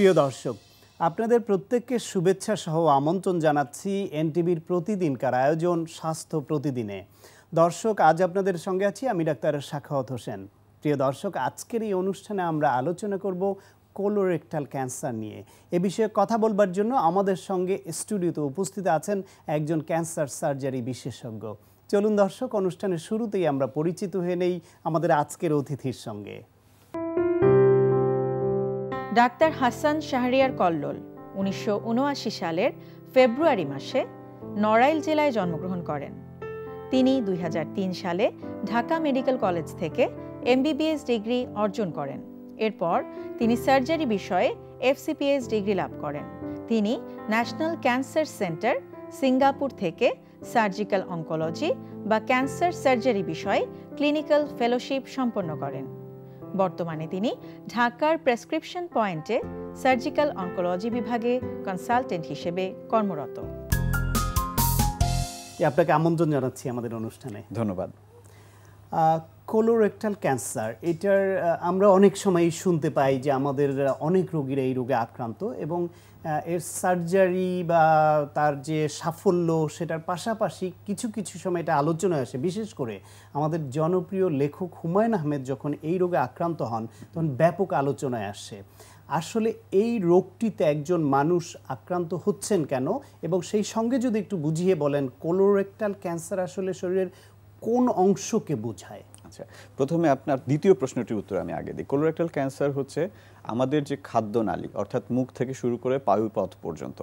প্রিয় দর্শক আপনাদের প্রত্যেককে শুভেচ্ছা সহ আমন্ত্রণ জানাচ্ছি এনটিভির প্রতিদিনকার আয়োজন স্বাস্থ্য প্রতিদিনে দর্শক আজ আপনাদের সঙ্গে আছি আমি ডাক্তার শাখাওয়াত হোসেন প্রিয় দর্শক আজকের এই অনুষ্ঠানে আমরা আলোচনা করব কোলোরেক্টাল ক্যান্সার নিয়ে এ বিষয়ে কথা বলবার জন্য আমাদের সঙ্গে স্টুডিওতে উপস্থিত আছেন একজন ক্যান্সার সার্জারি বিশেষজ্ঞ চলুন দর্শক অনুষ্ঠানের শুরুতেই আমরা পরিচিত হয়ে নেই আমাদের আজকের অতিথির সঙ্গে ডাক্তার হাসান শাহরিয়ার কল্লোল উনিশশো সালের ফেব্রুয়ারি মাসে নড়াইল জেলায় জন্মগ্রহণ করেন তিনি দুই সালে ঢাকা মেডিকেল কলেজ থেকে এমবিবিএস ডিগ্রি অর্জন করেন এরপর তিনি সার্জারি বিষয়ে এফসিপিএস ডিগ্রি লাভ করেন তিনি ন্যাশনাল ক্যান্সার সেন্টার সিঙ্গাপুর থেকে সার্জিক্যাল অঙ্কোলজি বা ক্যান্সার সার্জারি বিষয়ে ক্লিনিক্যাল ফেলোশিপ সম্পন্ন করেন বর্তমানে তিনি ঢাকার প্রেসক্রিপশন পয়েন্টে সার্জিক্যাল অঙ্কোলজি বিভাগে কনসালটেন্ট হিসেবে কর্মরত আপনাকে আমন্ত্রণ জানাচ্ছি আমাদের অনুষ্ঠানে ধন্যবাদ কোলোরেক্টাল ক্যান্সার এটার আমরা অনেক সময় শুনতে পাই যে আমাদের অনেক রোগীরা এই রোগে আক্রান্ত এবং এর সার্জারি বা তার যে সাফল্য সেটার পাশাপাশি কিছু কিছু সময় এটা আলোচনায় আসে বিশেষ করে আমাদের জনপ্রিয় লেখক হুমায়ুন আহমেদ যখন এই রোগে আক্রান্ত হন তখন ব্যাপক আলোচনায় আসে আসলে এই রোগটিতে একজন মানুষ আক্রান্ত হচ্ছেন কেন এবং সেই সঙ্গে যদি একটু বুঝিয়ে বলেন কোলোরেক্টাল ক্যান্সার আসলে শরীরের কোন অংশকে বোঝায় আচ্ছা প্রথমে আপনার দ্বিতীয় প্রশ্নটির উত্তর আমি আগে দিই কোলোরেক্টাল ক্যান্সার হচ্ছে আমাদের যে খাদ্যনালী অর্থাৎ মুখ থেকে শুরু করে পায়ুপথ পর্যন্ত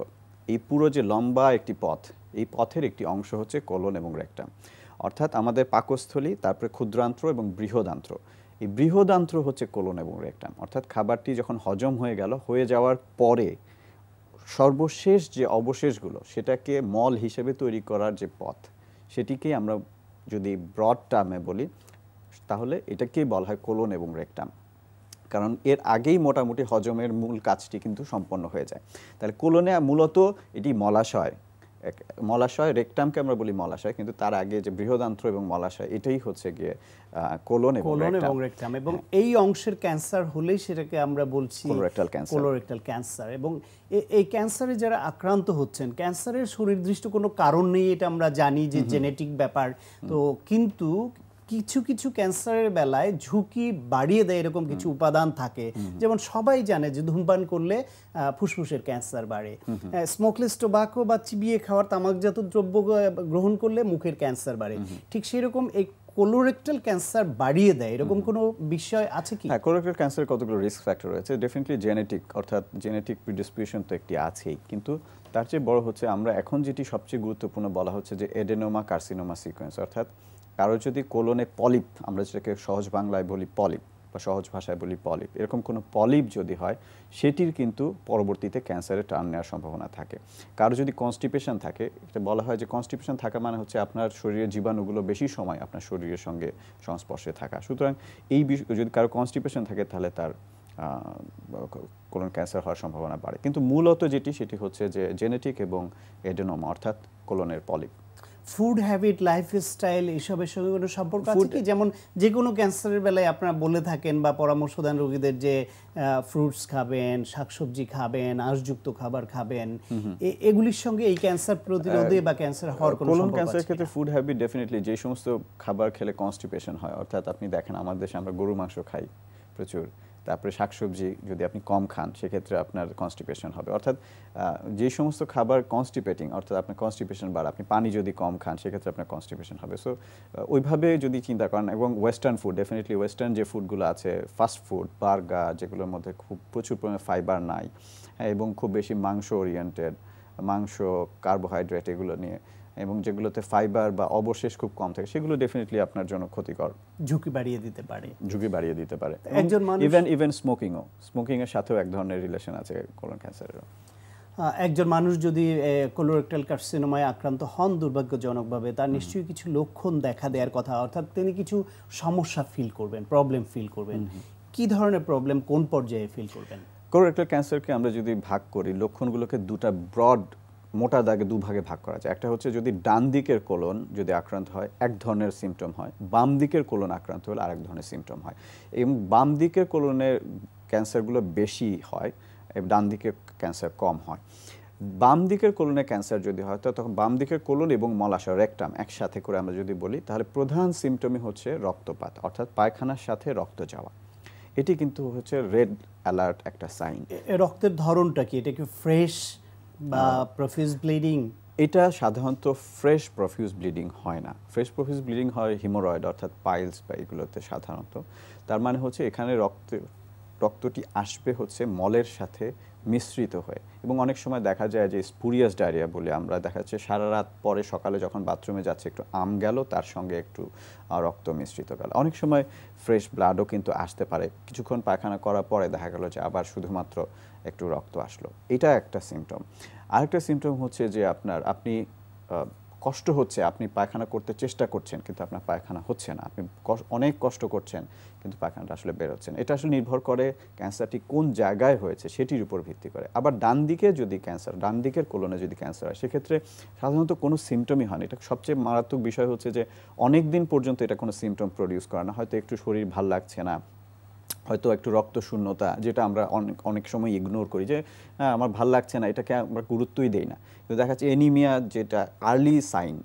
এই পুরো যে লম্বা একটি পথ এই পথের একটি অংশ হচ্ছে কোলন এবং রেক্টাম অর্থাৎ আমাদের পাকস্থলী তারপরে ক্ষুদ্রান্ত্র এবং বৃহদান্ত্র এই বৃহদান্ত্র হচ্ছে কোলন এবং রেক্টাম অর্থাৎ খাবারটি যখন হজম হয়ে গেল হয়ে যাওয়ার পরে সর্বশেষ যে অবশেষগুলো সেটাকে মল হিসেবে তৈরি করার যে পথ সেটিকেই আমরা যদি ব্রড টার্মে বলি তাহলে এটাকে বলা হয় কোলন এবং রেকটাম কারণ এর আগেই মোটামুটি হজমের মূল কাজটি কিন্তু সম্পন্ন হয়ে যায় তাহলে কোলনে মূলত এটি মলাশয় এক মলাশয় রেকটামকে আমরা বলি মলাশয় কিন্তু তার আগে যে বৃহদান্ত্র এবং মলাশয় এটাই হচ্ছে গিয়ে কোলন এবং রেকটাম এবং হ্যাঁ। এই অংশের ক্যান্সার হলে সেটাকে আমরা বলছি কোলোরেক্টাল ক্যান্সার কোলোরেক্টাল ক্যান্সার এবং এই ক্যান্সারে যারা আক্রান্ত হচ্ছেন ক্যান্সারের সুনির্দিষ্ট কোনো কারণ নেই এটা আমরা জানি যে জেনেটিক ব্যাপার তো কিন্তু কিছু কিছু ক্যান্সারের বেলায় ঝুঁকি বাড়িয়ে দেয় এরকম কিছু উপাদান থাকে যেমন সবাই জানে যে ধূমপান করলে ফুসফুসের ক্যান্সার বাড়ে স্মোকলেস টোবাকো বা চিবিয়ে খাওয়ার তামাকজাত দ্রব্য গ্রহণ করলে মুখের ক্যান্সার বাড়ে ঠিক সেই রকম এই কোলোরেক্টাল ক্যান্সার বাড়িয়ে দেয় এরকম কোনো বিষয় আছে কি হ্যাঁ কোলোরেক্টাল ক্যান্সার কতগুলো রিস্ক ফ্যাক্টর রয়েছে ডেফিনেটলি জেনেটিক অর্থাৎ জেনেটিক প্রিডিসপিউশন তো একটি আছেই কিন্তু তার চেয়ে বড় হচ্ছে আমরা এখন যেটি সবচেয়ে গুরুত্বপূর্ণ বলা হচ্ছে যে এডেনোমা কার্সিনোমা সিকোয়েন্স অর্থাৎ কারো যদি কোলনে পলিপ আমরা যেটাকে সহজ বাংলায় বলি পলিপ বা সহজ ভাষায় বলি পলিপ এরকম কোনো পলিপ যদি হয় সেটির কিন্তু পরবর্তীতে ক্যান্সারে টার্ন নেওয়ার সম্ভাবনা থাকে কারো যদি কনস্টিপেশন থাকে এটা বলা হয় যে কনস্টিপেশন থাকা মানে হচ্ছে আপনার শরীরের জীবাণুগুলো বেশি সময় আপনার শরীরের সঙ্গে সংস্পর্শে থাকা সুতরাং এই বিষয় যদি কারো কনস্টিপেশন থাকে তাহলে তার কোলন ক্যান্সার হওয়ার সম্ভাবনা বাড়ে কিন্তু মূলত যেটি সেটি হচ্ছে যে জেনেটিক এবং এডেনোম অর্থাৎ কোলনের পলিপ ফুড হ্যাবিট লাইফস্টাইল এইসবের সঙ্গে কোনো সম্পর্ক আছে কি যেমন যে কোনো ক্যান্সারের বেলায় আপনারা বলে থাকেন বা পরামর্শ দেন রোগীদের যে ফ্রুটস খাবেন শাকসবজি খাবেন আঁশযুক্ত খাবার খাবেন এগুলির সঙ্গে এই ক্যান্সার প্রতিরোধে বা ক্যান্সার হওয়ার কোনো সম্পর্ক ক্যান্সারের ক্ষেত্রে ফুড হ্যাবিট ডেফিনেটলি যে সমস্ত খাবার খেলে কনস্টিপেশন হয় অর্থাৎ আপনি দেখেন আমাদের দেশে আমরা গরু মাংস খাই প্রচুর তারপরে শাকসবজি যদি আপনি কম খান সেক্ষেত্রে আপনার কনস্টিপেশন হবে অর্থাৎ যে সমস্ত খাবার কনস্টিপেটিং অর্থাৎ আপনার কনস্টিপেশন বাড়া আপনি পানি যদি কম খান সেক্ষেত্রে আপনার কনস্টিপেশন হবে সো ওইভাবে যদি চিন্তা করেন এবং ওয়েস্টার্ন ফুড ডেফিনেটলি ওয়েস্টার্ন যে ফুডগুলো আছে ফাস্ট ফুড বার্গার যেগুলোর মধ্যে খুব প্রচুর পরিমাণে ফাইবার নাই হ্যাঁ, এবং খুব বেশি মাংস ওরিয়েন্টেড মাংস কার্বোহাইড্রেট এগুলো নিয়ে এবং যেগুলোতে ফাইবার বা অবশেষ খুব কম থাকে সেগুলো ডেফিনেটলি আপনার জন্য ক্ষতিকর ঝুঁকি বাড়িয়ে দিতে পারে ঝুঁকি বাড়িয়ে দিতে পারে একজন মানুষ ইভেন ইভেন স্মোকিং ও স্মোকিং এর সাথেও এক ধরনের রিলেশন আছে কোলন ক্যান্সারের একজন মানুষ যদি কোলোরেক্টাল কার্সিনোমায় আক্রান্ত হন দুর্ভাগ্যজনকভাবে তার নিশ্চয়ই কিছু লক্ষণ দেখা দেওয়ার কথা অর্থাৎ তিনি কিছু সমস্যা ফিল করবেন প্রবলেম ফিল করবেন কি ধরনের প্রবলেম কোন পর্যায়ে ফিল করবেন কোলোরেক্টাল ক্যান্সারকে আমরা যদি ভাগ করি লক্ষণগুলোকে দুটা ব্রড মোটা দাগে দুভাগে ভাগ করা যায় একটা হচ্ছে যদি ডান দিকের কোলন যদি আক্রান্ত হয় এক ধরনের সিমটম হয় বাম দিকের কোলন আক্রান্ত হলে আরেক ধরনের সিমটম হয় এবং বাম দিকের কোলনের ক্যান্সারগুলো বেশি হয় ডান দিকের ক্যান্সার কম হয় বাম দিকের কোলনে ক্যান্সার যদি হয় তো তখন বাম দিকের কোলন এবং মলাশয় রেকটাম একসাথে করে আমরা যদি বলি তাহলে প্রধান সিমটমই হচ্ছে রক্তপাত অর্থাৎ পায়খানার সাথে রক্ত যাওয়া এটি কিন্তু হচ্ছে রেড অ্যালার্ট একটা সাইন রক্তের ধরনটা কি এটা কি ফ্রেশ বা প্রফিউজ হ্যাঁ। ব্লিডিং এটা সাধারণত ফ্রেশ প্রফিউজ ব্লিডিং হয় না ফ্রেশ প্রফিউজ ব্লিডিং হয় হিমোরয়েড অর্থাৎ পাইলস বা এগুলোতে সাধারণত তার মানে হচ্ছে এখানে রক্তে রক্তটি আসবে হচ্ছে মলের সাথে মিশ্রিত হয়ে এবং অনেক সময় দেখা যায় যে স্পুরিয়াস ডায়রিয়া বলে আমরা দেখা যাচ্ছে সারা রাত পরে সকালে যখন বাথরুমে যাচ্ছে একটু আম গেল তার সঙ্গে একটু রক্ত মিশ্রিত গেল অনেক সময় ফ্রেশ ব্লাডও কিন্তু আসতে পারে কিছুক্ষণ পায়খানা করার পরে দেখা গেল যে আবার শুধুমাত্র একটু রক্ত আসলো এটা একটা সিমটম আরেকটা সিমটম হচ্ছে যে আপনার আপনি কষ্ট হচ্ছে আপনি পায়খানা করতে চেষ্টা করছেন কিন্তু আপনার পায়খানা হচ্ছে না আপনি অনেক কষ্ট করছেন কিন্তু পায়খানাটা আসলে বেরোচ্ছেন না এটা আসলে নির্ভর করে ক্যান্সারটি কোন জায়গায় হয়েছে সেটির উপর ভিত্তি করে আবার ডান দিকে যদি ক্যান্সার ডান দিকের কোলনে যদি ক্যান্সার হয় সেক্ষেত্রে সাধারণত কোনো সিমটমই হয় না এটা সবচেয়ে মারাত্মক বিষয় হচ্ছে যে অনেক দিন পর্যন্ত এটা কোনো সিমটম প্রডিউস করে না হয়তো একটু শরীর ভাল লাগছে না হয়তো একটু রক্ত শূন্যতা যেটা আমরা অনেক অনেক সময় ইগনোর করি যে হ্যাঁ আমার ভাল লাগছে না এটাকে আমরা গুরুত্বই দেই না কিন্তু দেখা যাচ্ছে এনিমিয়া যেটা early sign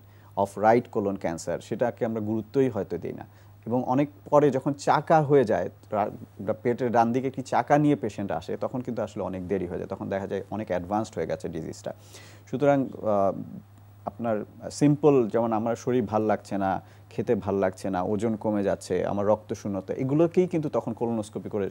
of right colon cancer সেটাকে আমরা গুরুত্বই হয়তো দিই না এবং অনেক পরে যখন চাকা হয়ে যায় পেটের ডান দিকে একটি চাকা নিয়ে পেশেন্ট আসে তখন কিন্তু আসলে অনেক দেরি হয়ে যায় তখন দেখা যায় অনেক অ্যাডভান্সড হয়ে গেছে ডিজিজটা সুতরাং আপনার সিম্পল যেমন আমার শরীর ভাল লাগছে না খেতে ভাল লাগছে না ওজন কমে যাচ্ছে আমার রক্ত শূন্যতা এগুলোকেই কিন্তু তখন কোলোনোস্কোপি করে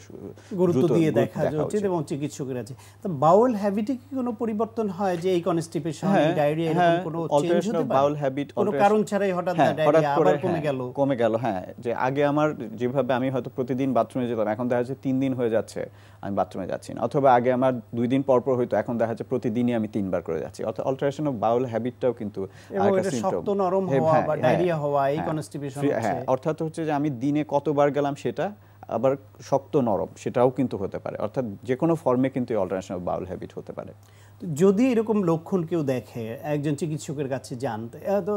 গুরুত্ব দিয়ে দেখা উচিত এবং চিকিৎসকের আছে তো বাউল হ্যাবিটে কি কোনো পরিবর্তন হয় যে এই কনস্টিপেশন হ্যাঁ, ডায়রিয়া এরকম হ্যাঁ, কোনো চেঞ্জ হতে বাউল হ্যাবিট কোনো কারণ ছাড়াই হঠাৎ ডায়রিয়া হ্যাঁ, আবার কমে গেল কমে গেল হ্যাঁ যে আগে আমার যেভাবে আমি হয়তো প্রতিদিন বাথরুমে যেতাম এখন দেখা যাচ্ছে তিন দিন হয়ে যাচ্ছে আমি বাথরুমে যাচ্ছি না অথবা আগে আমার দুই দিন পর পর হইতো এখন দেখা যাচ্ছে প্রতিদিনই আমি তিনবার করে যাচ্ছি অর্থাৎ অল্টারেশন অফ বাউল হ্যাবিটটাও কিন্তু শক্ত নরম হওয়া বা ডায়রিয়া হওয়া এই হ্যাঁ, অর্থাৎ হচ্ছে যে আমি দিনে কতবার গেলাম সেটা আবার শক্ত নরম সেটাও কিন্তু হতে পারে অর্থাৎ যে কোনো ফর্মে কিন্তু অল্টারনেশনাল বাউল হ্যাবিট হতে পারে যদি এরকম লক্ষণ কেউ দেখে একজন চিকিৎসকের কাছে যান তো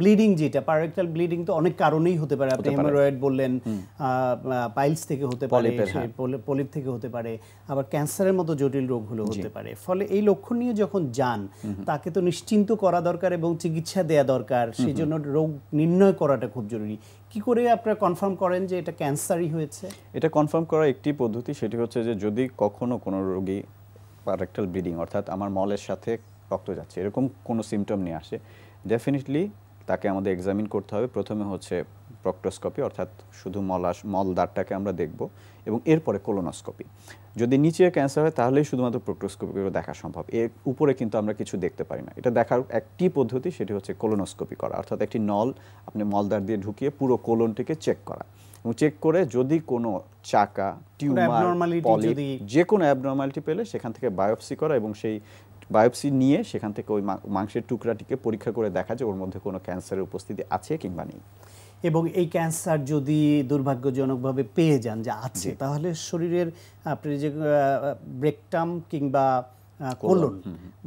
ব্লিডিং যেটা প্যারেক্টাল ব্লিডিং তো অনেক কারণেই হতে পারে আপনি হেমোরয়েড বললেন পাইলস থেকে হতে পারে পলিপ হ্যাঁ। থেকে হতে পারে আবার ক্যান্সারের মতো জটিল রোগগুলো হতে পারে ফলে এই লক্ষণ নিয়ে যখন যান তাকে তো নিশ্চিন্ত করা দরকার এবং চিকিৎসা দেয়া দরকার সেই জন্য রোগ নির্ণয় করাটা খুব জরুরি কি করে আপনারা কনফার্ম করেন যে এটা ক্যান্সারই হয়েছে এটা কনফার্ম করার একটি পদ্ধতি সেটি হচ্ছে যে যদি কখনো কোনো রোগী রেক্টাল ব্লিডিং অর্থাৎ আমার মলের সাথে রক্ত যাচ্ছে এরকম কোনো সিমটম নিয়ে আসে ডেফিনেটলি তাকে আমাদের এক্সামিন করতে হবে প্রথমে হচ্ছে প্রক্টোস্কপি অর্থাৎ শুধু মলাশ মলদারটাকে আমরা দেখব এবং এরপরে কোলোনোস্কোপি যদি নিচে ক্যান্সার হয় তাহলেই শুধুমাত্র প্রোক্টোস্কোপিগুলো দেখা সম্ভব এর উপরে কিন্তু আমরা কিছু দেখতে পারি না এটা দেখার একটি পদ্ধতি সেটি হচ্ছে কোলোনোস্কোপি করা অর্থাৎ একটি নল আপনি মলদার দিয়ে ঢুকিয়ে পুরো কোলনটিকে চেক করা এবং চেক করে যদি কোনো চাকা টিউমার যে কোনো অ্যাবনর্মালিটি পেলে সেখান থেকে বায়োপসি করা এবং সেই বায়োপসি নিয়ে সেখান থেকে ওই মাংসের টুকরাটিকে পরীক্ষা করে দেখা যায় ওর মধ্যে কোনো ক্যান্সারের উপস্থিতি আছে কিংবা নেই এবং এই ক্যান্সার যদি দুর্ভাগ্যজনকভাবে পেয়ে যান যে আছে তাহলে শরীরের আপনি যে ব্রেকটাম কিংবা কোলন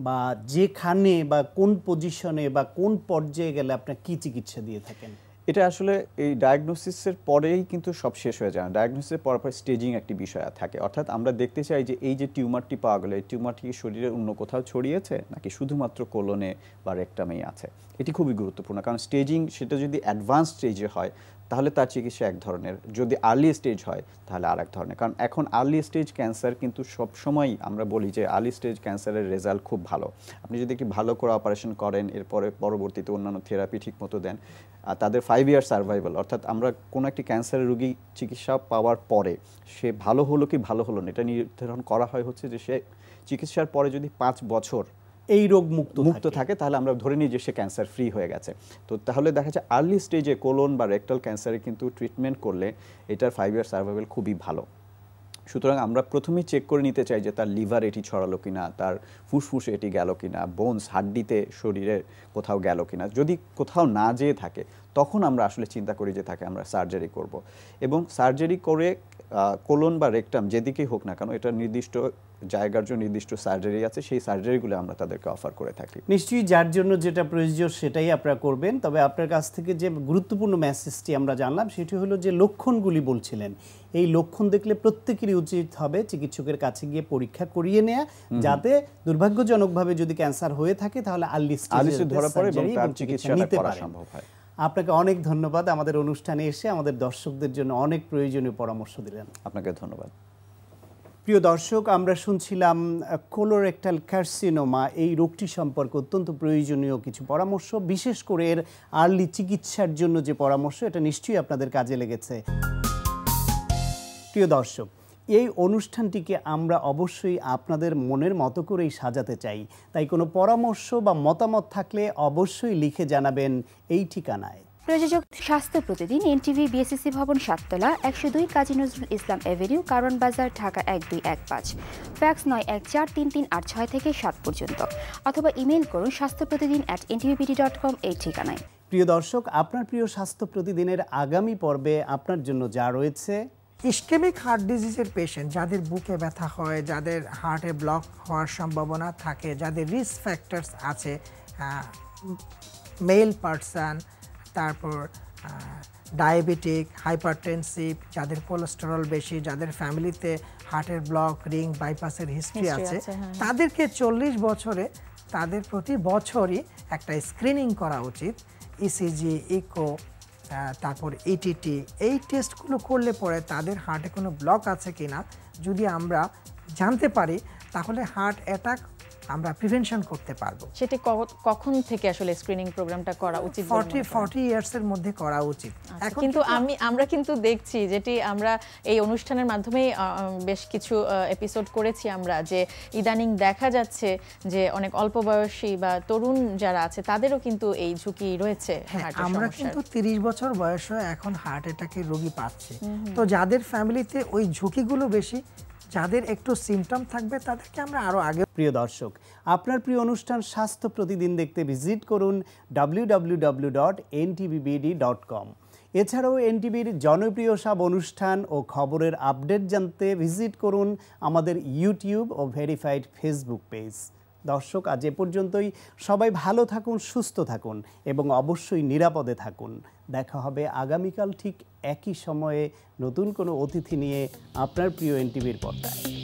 বা যেখানে বা কোন পজিশনে বা কোন পর্যায়ে গেলে আপনার কি চিকিৎসা দিয়ে থাকেন এটা আসলে এই ডায়াগনোসিসের পরেই কিন্তু সব শেষ হয়ে যায় ডায়াগনোসিসের পর পর স্টেজিং একটি বিষয় থাকে অর্থাৎ আমরা দেখতে চাই যে এই যে টিউমারটি পাওয়া গেলো এই টিউমারটি কি শরীরের অন্য কোথাও ছড়িয়েছে নাকি শুধুমাত্র কোলনে বা রেক্টামেই আছে এটি খুবই গুরুত্বপূর্ণ কারণ স্টেজিং সেটা যদি অ্যাডভান্স স্টেজে হয় তাহলে তার চিকিৎসা এক ধরনের যদি আর্লি স্টেজ হয় তাহলে আর এক ধরনের কারণ এখন আর্লি স্টেজ ক্যান্সার কিন্তু সবসময়ই আমরা বলি যে আর্লি স্টেজ ক্যান্সারের রেজাল্ট খুব ভালো আপনি যদি একটি ভালো করে অপারেশন করেন এরপরে পরবর্তীতে অন্যান্য থেরাপি ঠিকমতো দেন তাদের ফাইভ ইয়ার সার্ভাইভাল অর্থাৎ আমরা কোনো একটি ক্যান্সারের রুগী চিকিৎসা পাওয়ার পরে সে ভালো হলো কি ভালো হলো না এটা নির্ধারণ করা হয় হচ্ছে যে সে চিকিৎসার পরে যদি পাঁচ বছর এই রোগ মুক্ত মুক্ত থাকে তাহলে আমরা ধরে নিই যে সে ক্যান্সার ফ্রি হয়ে গেছে তো তাহলে দেখা যায় আর্লি স্টেজে কোলন বা রেক্টাল ক্যান্সারে কিন্তু ট্রিটমেন্ট করলে এটার ফাইভ ইয়ার সার্ভাইভেল খুবই ভালো সুতরাং আমরা প্রথমেই চেক করে নিতে চাই যে তার লিভার এটি ছড়ালো কিনা তার ফুসফুস এটি গেল কিনা বোনস হাড্ডিতে শরীরের কোথাও গেল কিনা যদি কোথাও না যেয়ে থাকে তখন আমরা আসলে চিন্তা করি যে থাকে আমরা সার্জারি করব। এবং সার্জারি করে কোলন বা রেকটাম যেদিকেই হোক না কেন এটা নির্দিষ্ট জায়গার জন্য নির্দিষ্ট সার্জারি আছে সেই সার্জারিগুলো আমরা তাদেরকে অফার করে থাকি নিশ্চয়ই যার জন্য যেটা প্রয়োজন সেটাই আপনারা করবেন তবে আপনার কাছ থেকে যে গুরুত্বপূর্ণ মেসেজটি আমরা জানলাম সেটি হলো যে লক্ষণগুলি বলছিলেন এই লক্ষণ দেখলে প্রত্যেকেরই উচিত হবে চিকিৎসকের কাছে গিয়ে পরীক্ষা করিয়ে নেয়া যাতে দুর্ভাগ্যজনকভাবে যদি ক্যান্সার হয়ে থাকে তাহলে আর্লি স্টেজে ধরা পড়ে এবং তার চিকিৎসা নিতে পারা সম্ভব হয় আপনাকে অনেক ধন্যবাদ আমাদের অনুষ্ঠানে এসে আমাদের দর্শকদের জন্য অনেক প্রয়োজনীয় পরামর্শ দিলেন আপনাকে ধন্যবাদ প্রিয় দর্শক আমরা শুনছিলাম কোলোরেক্টাল কার্সিনোমা এই রোগটি সম্পর্কে অত্যন্ত প্রয়োজনীয় কিছু পরামর্শ বিশেষ করে এর আর্লি চিকিৎসার জন্য যে পরামর্শ এটা নিশ্চয়ই আপনাদের কাজে লেগেছে প্রিয় দর্শক এই অনুষ্ঠানটিকে আমরা অবশ্যই আপনাদের মনের মতো করেই সাজাতে চাই তাই কোনো পরামর্শ বা মতামত থাকলে অবশ্যই লিখে জানাবেন এই ঠিকানায় প্রযোজক স্বাস্থ্য প্রতিদিন এনটিভি বিএসসি ভবন সাততলা একশো দুই কাজী নজরুল ইসলাম অ্যাভিনিউ কারণ বাজার ঢাকা এক দুই এক পাঁচ ফ্যাক্স নয় এক চার তিন তিন আট ছয় থেকে সাত পর্যন্ত অথবা ইমেল করুন স্বাস্থ্য প্রতিদিন অ্যাট এনটিভিবিডি ডট কম এই ঠিকানায় প্রিয় দর্শক আপনার প্রিয় স্বাস্থ্য প্রতিদিনের আগামী পর্বে আপনার জন্য যা রয়েছে ইস্কেমিক হার্ট ডিজিজের পেশেন্ট যাদের বুকে ব্যথা হয় যাদের হার্টে ব্লক হওয়ার সম্ভাবনা থাকে যাদের রিস্ক ফ্যাক্টরস আছে মেল পার্সন তারপর ডায়াবেটিক হাইপারটেনসিভ যাদের কোলেস্টেরল বেশি যাদের ফ্যামিলিতে হার্টের ব্লক রিং বাইপাসের হিস্ট্রি আছে তাদেরকে চল্লিশ বছরে তাদের প্রতি বছরই একটা স্ক্রিনিং করা উচিত ইসিজি ইকো তারপর এটিটি এই টেস্টগুলো করলে পরে তাদের হার্টে কোনো ব্লক আছে কি না যদি আমরা জানতে পারি তাহলে হার্ট অ্যাটাক আমরা প্রিভেনশন করতে পারবো সেটি কখন থেকে আসলে স্ক্রিনিং প্রোগ্রামটা করা উচিত 40 40 ইয়ার্স এর মধ্যে করা উচিত আচ্ছা, কিন্তু আমি আমরা কিন্তু দেখছি যেটি আমরা এই অনুষ্ঠানের মাধ্যমে বেশ কিছু এপিসোড করেছি আমরা যে ইদানিং দেখা যাচ্ছে যে অনেক অল্প বয়সী বা তরুণ যারা আছে তাদেরও কিন্তু এই ঝুঁকি রয়েছে হ্যাঁ, আমরা কিন্তু 30 বছর বয়সে এখন হার্ট অ্যাটাকের রোগী পাচ্ছে তো যাদের ফ্যামিলিতে ওই ঝুঁকিগুলো বেশি যাদের একটু সিমটম থাকবে তাদেরকে আমরা আরও আগে প্রিয় দর্শক আপনার প্রিয় অনুষ্ঠান স্বাস্থ্য প্রতিদিন দেখতে ভিজিট করুন ডাব্লিউ ডট ডট কম এছাড়াও এনটিভির জনপ্রিয় সব অনুষ্ঠান ও খবরের আপডেট জানতে ভিজিট করুন আমাদের ইউটিউব ও ভেরিফাইড ফেসবুক পেজ দর্শক আজ এ পর্যন্তই সবাই ভালো থাকুন সুস্থ থাকুন এবং অবশ্যই নিরাপদে থাকুন দেখা হবে আগামীকাল ঠিক একই সময়ে নতুন কোনো অতিথি নিয়ে আপনার প্রিয় এনটিভির পর্দায়